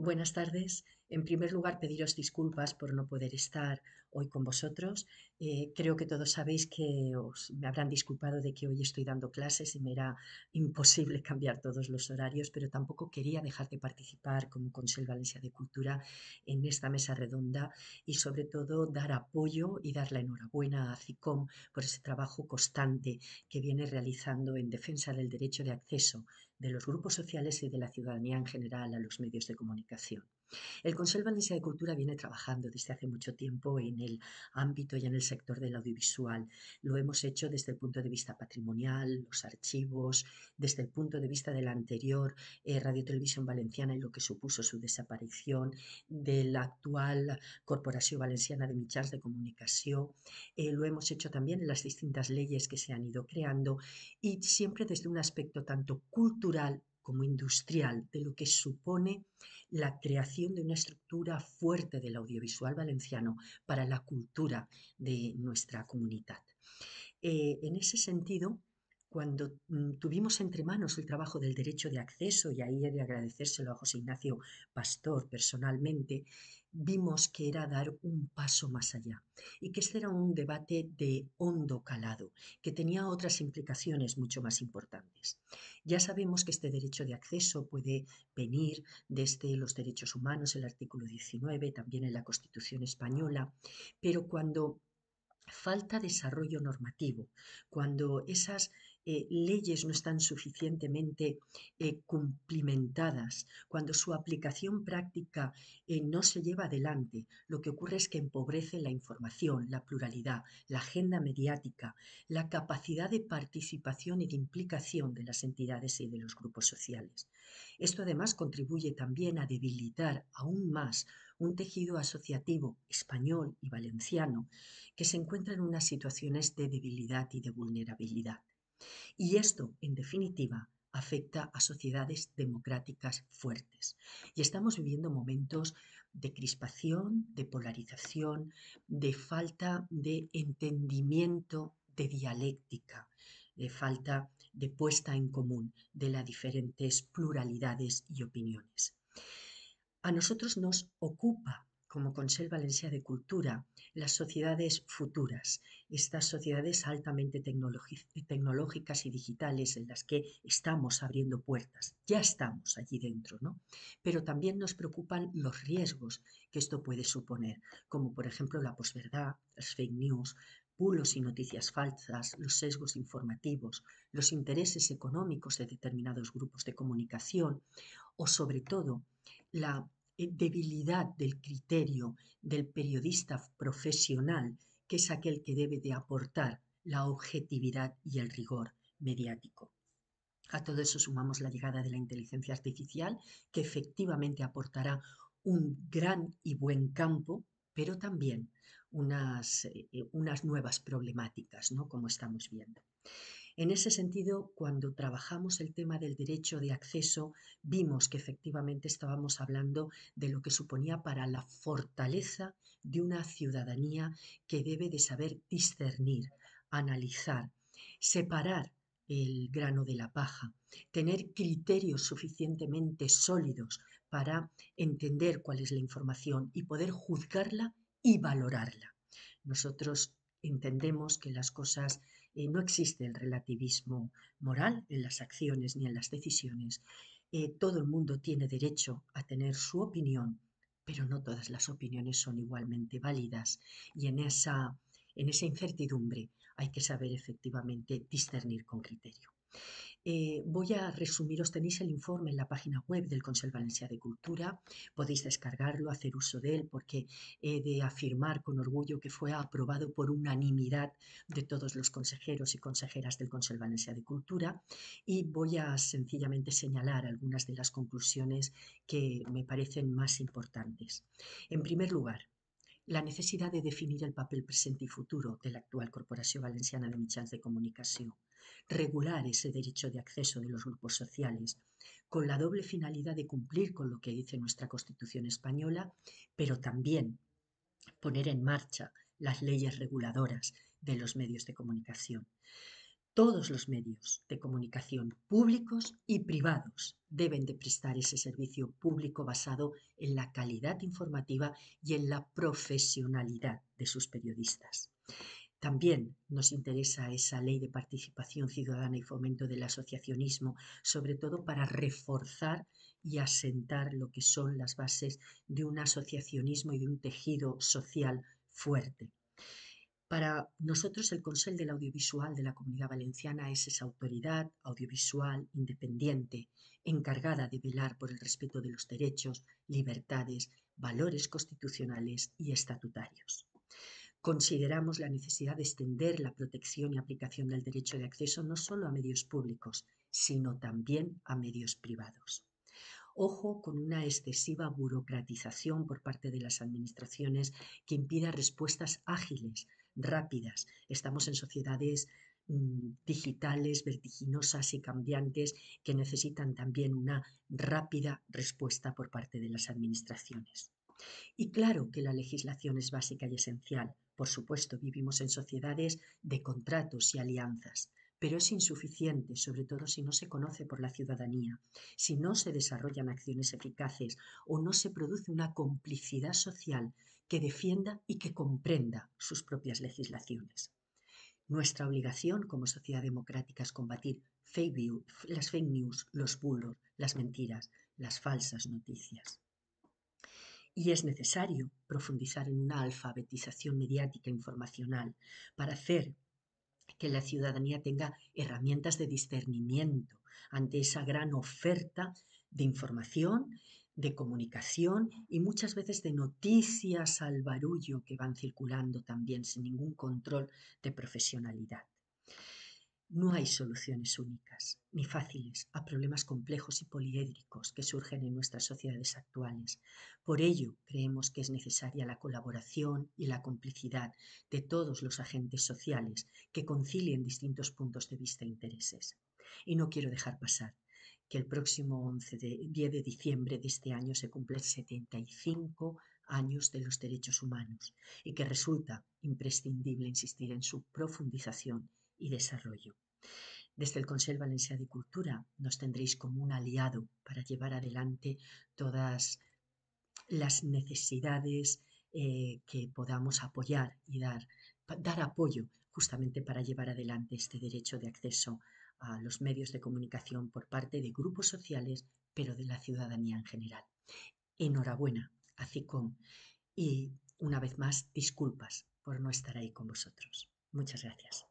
Buenas tardes. En primer lugar, pediros disculpas por no poder estar hoy con vosotros. Eh, creo que todos sabéis que os, me habrán disculpado de que hoy estoy dando clases y me era imposible cambiar todos los horarios, pero tampoco quería dejar de participar como Consel Valencia de Cultura en esta mesa redonda y sobre todo dar apoyo y dar la enhorabuena a CICOM por ese trabajo constante que viene realizando en defensa del derecho de acceso de los grupos sociales y de la ciudadanía en general a los medios de comunicación. El Consejo Valencia de Cultura viene trabajando desde hace mucho tiempo en el ámbito y en el sector del audiovisual. Lo hemos hecho desde el punto de vista patrimonial, los archivos, desde el punto de vista de la anterior eh, Radio Televisión Valenciana y lo que supuso su desaparición, de la actual Corporación Valenciana de Michas de Comunicación. Eh, lo hemos hecho también en las distintas leyes que se han ido creando y siempre desde un aspecto tanto cultural como industrial de lo que supone la creación de una estructura fuerte del audiovisual valenciano para la cultura de nuestra comunidad. Eh, en ese sentido, cuando mm, tuvimos entre manos el trabajo del derecho de acceso, y ahí he de agradecérselo a José Ignacio Pastor personalmente, vimos que era dar un paso más allá y que este era un debate de hondo calado, que tenía otras implicaciones mucho más importantes. Ya sabemos que este derecho de acceso puede venir desde los derechos humanos, el artículo 19, también en la Constitución española, pero cuando falta desarrollo normativo, cuando esas eh, leyes no están suficientemente eh, cumplimentadas, cuando su aplicación práctica eh, no se lleva adelante, lo que ocurre es que empobrece la información, la pluralidad, la agenda mediática, la capacidad de participación y de implicación de las entidades y de los grupos sociales. Esto además contribuye también a debilitar aún más un tejido asociativo español y valenciano que se encuentra en unas situaciones de debilidad y de vulnerabilidad. Y esto, en definitiva, afecta a sociedades democráticas fuertes. Y estamos viviendo momentos de crispación, de polarización, de falta de entendimiento, de dialéctica, de falta de puesta en común de las diferentes pluralidades y opiniones. A nosotros nos ocupa como conserva Valencia de Cultura, las sociedades futuras, estas sociedades altamente tecnológicas y digitales en las que estamos abriendo puertas, ya estamos allí dentro, ¿no? Pero también nos preocupan los riesgos que esto puede suponer, como por ejemplo la posverdad, las fake news, bulos y noticias falsas, los sesgos informativos, los intereses económicos de determinados grupos de comunicación o sobre todo la eh, debilidad del criterio del periodista profesional, que es aquel que debe de aportar la objetividad y el rigor mediático. A todo eso sumamos la llegada de la inteligencia artificial, que efectivamente aportará un gran y buen campo, pero también unas, eh, eh, unas nuevas problemáticas, ¿no? como estamos viendo. En ese sentido, cuando trabajamos el tema del derecho de acceso, vimos que efectivamente estábamos hablando de lo que suponía para la fortaleza de una ciudadanía que debe de saber discernir, analizar, separar el grano de la paja, tener criterios suficientemente sólidos para entender cuál es la información y poder juzgarla y valorarla. Nosotros entendemos que las cosas eh, no existe el relativismo moral en las acciones ni en las decisiones. Eh, todo el mundo tiene derecho a tener su opinión, pero no todas las opiniones son igualmente válidas. Y en esa, en esa incertidumbre hay que saber efectivamente discernir con criterio. Eh, voy a resumiros, tenéis el informe en la página web del Consejo Valencia de Cultura, podéis descargarlo, hacer uso de él, porque he de afirmar con orgullo que fue aprobado por unanimidad de todos los consejeros y consejeras del Consejo Valenciano de Cultura y voy a sencillamente señalar algunas de las conclusiones que me parecen más importantes. En primer lugar, la necesidad de definir el papel presente y futuro de la actual Corporación Valenciana de Mitjans de Comunicación regular ese derecho de acceso de los grupos sociales, con la doble finalidad de cumplir con lo que dice nuestra Constitución española, pero también poner en marcha las leyes reguladoras de los medios de comunicación. Todos los medios de comunicación públicos y privados deben de prestar ese servicio público basado en la calidad informativa y en la profesionalidad de sus periodistas. También nos interesa esa ley de participación ciudadana y fomento del asociacionismo, sobre todo para reforzar y asentar lo que son las bases de un asociacionismo y de un tejido social fuerte. Para nosotros el Consejo del Audiovisual de la Comunidad Valenciana es esa autoridad audiovisual independiente encargada de velar por el respeto de los derechos, libertades, valores constitucionales y estatutarios. Consideramos la necesidad de extender la protección y aplicación del derecho de acceso no solo a medios públicos, sino también a medios privados. Ojo con una excesiva burocratización por parte de las administraciones que impida respuestas ágiles, rápidas. Estamos en sociedades mm, digitales, vertiginosas y cambiantes que necesitan también una rápida respuesta por parte de las administraciones. Y claro que la legislación es básica y esencial, por supuesto, vivimos en sociedades de contratos y alianzas, pero es insuficiente, sobre todo si no se conoce por la ciudadanía, si no se desarrollan acciones eficaces o no se produce una complicidad social que defienda y que comprenda sus propias legislaciones. Nuestra obligación como sociedad democrática es combatir las fake news, los bulos, las mentiras, las falsas noticias. Y es necesario profundizar en una alfabetización mediática informacional para hacer que la ciudadanía tenga herramientas de discernimiento ante esa gran oferta de información, de comunicación y muchas veces de noticias al barullo que van circulando también sin ningún control de profesionalidad. No hay soluciones únicas ni fáciles a problemas complejos y poliédricos que surgen en nuestras sociedades actuales. Por ello, creemos que es necesaria la colaboración y la complicidad de todos los agentes sociales que concilien distintos puntos de vista e intereses. Y no quiero dejar pasar que el próximo 11 de, 10 de diciembre de este año se cumplen 75 años de los derechos humanos y que resulta imprescindible insistir en su profundización y desarrollo. Desde el Consejo Valencià de Cultura nos tendréis como un aliado para llevar adelante todas las necesidades eh, que podamos apoyar y dar, dar apoyo justamente para llevar adelante este derecho de acceso a los medios de comunicación por parte de grupos sociales, pero de la ciudadanía en general. Enhorabuena a CICOM y una vez más disculpas por no estar ahí con vosotros. Muchas gracias.